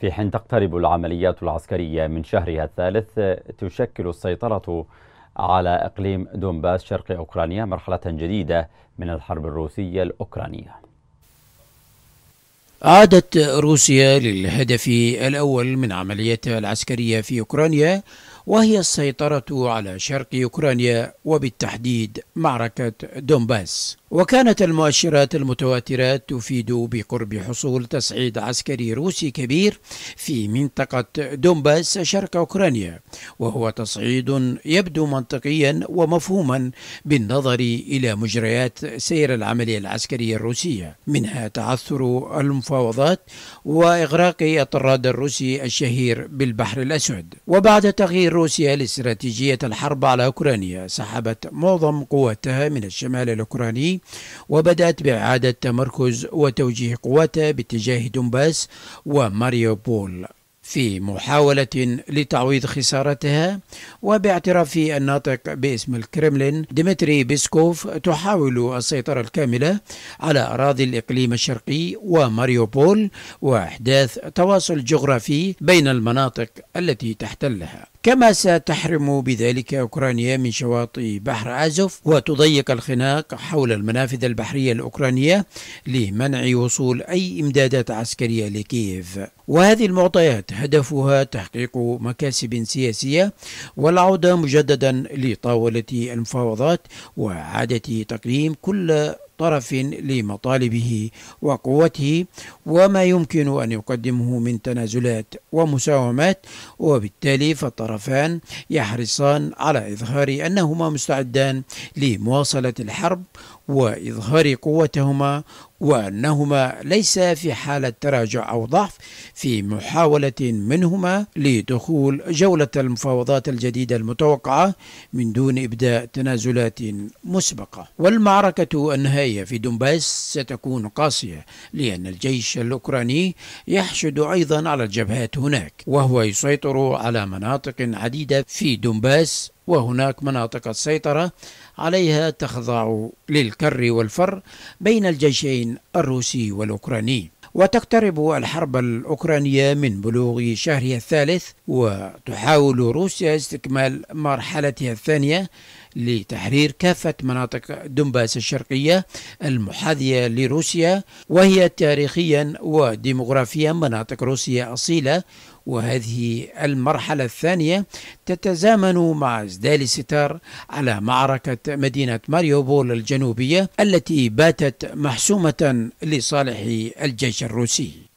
في حين تقترب العمليات العسكرية من شهرها الثالث تشكل السيطرة على إقليم دونباس شرق أوكرانيا مرحلة جديدة من الحرب الروسية الأوكرانية عادت روسيا للهدف الأول من عملياتها العسكرية في أوكرانيا وهي السيطرة على شرق أوكرانيا وبالتحديد معركة دونباس وكانت المؤشرات المتواترات تفيد بقرب حصول تصعيد عسكري روسي كبير في منطقة دونباس شرق أوكرانيا وهو تصعيد يبدو منطقيا ومفهوما بالنظر إلى مجريات سير العملية العسكرية الروسية منها تعثر المفاوضات وإغراق الطراد الروسي الشهير بالبحر الأسود وبعد تغيير روسيا لاستراتيجية الحرب على أوكرانيا سحبت معظم قواتها من الشمال الأوكراني وبدأت بإعادة تمركز وتوجيه قواتها باتجاه دونباس وماريوبول في محاولة لتعويض خسارتها وباعتراف الناطق باسم الكرملين ديمتري بيسكوف تحاول السيطرة الكاملة على أراضي الإقليم الشرقي وماريوبول وإحداث تواصل جغرافي بين المناطق التي تحتلها كما ستحرم بذلك أوكرانيا من شواطئ بحر أزوف وتضيق الخناق حول المنافذ البحرية الأوكرانية لمنع وصول أي إمدادات عسكرية لكييف وهذه المعطيات هدفها تحقيق مكاسب سياسية والعودة مجددا لطاولة المفاوضات وإعادة تقييم كل طرف لمطالبه وقوته وما يمكن أن يقدمه من تنازلات ومساومات وبالتالي فالطرفان يحرصان على إظهار أنهما مستعدان لمواصلة الحرب وإظهار قوتهما وأنهما ليس في حالة تراجع أو ضعف في محاولة منهما لدخول جولة المفاوضات الجديدة المتوقعة من دون إبداء تنازلات مسبقة والمعركة النهائية في دنباس ستكون قاسية لأن الجيش الأوكراني يحشد أيضا على الجبهات هناك وهو يسيطر على مناطق عديدة في دومباس وهناك مناطق السيطرة عليها تخضع للكر والفر بين الجيشين الروسي والأوكراني وتقترب الحرب الأوكرانية من بلوغ شهرها الثالث وتحاول روسيا استكمال مرحلتها الثانية لتحرير كافة مناطق دنباس الشرقية المحاذية لروسيا وهي تاريخيا وديمغرافيا مناطق روسية أصيلة وهذه المرحلة الثانية تتزامن مع ازدال الستار على معركة مدينة ماريوبول الجنوبية التي باتت محسومة لصالح الجيش الروسي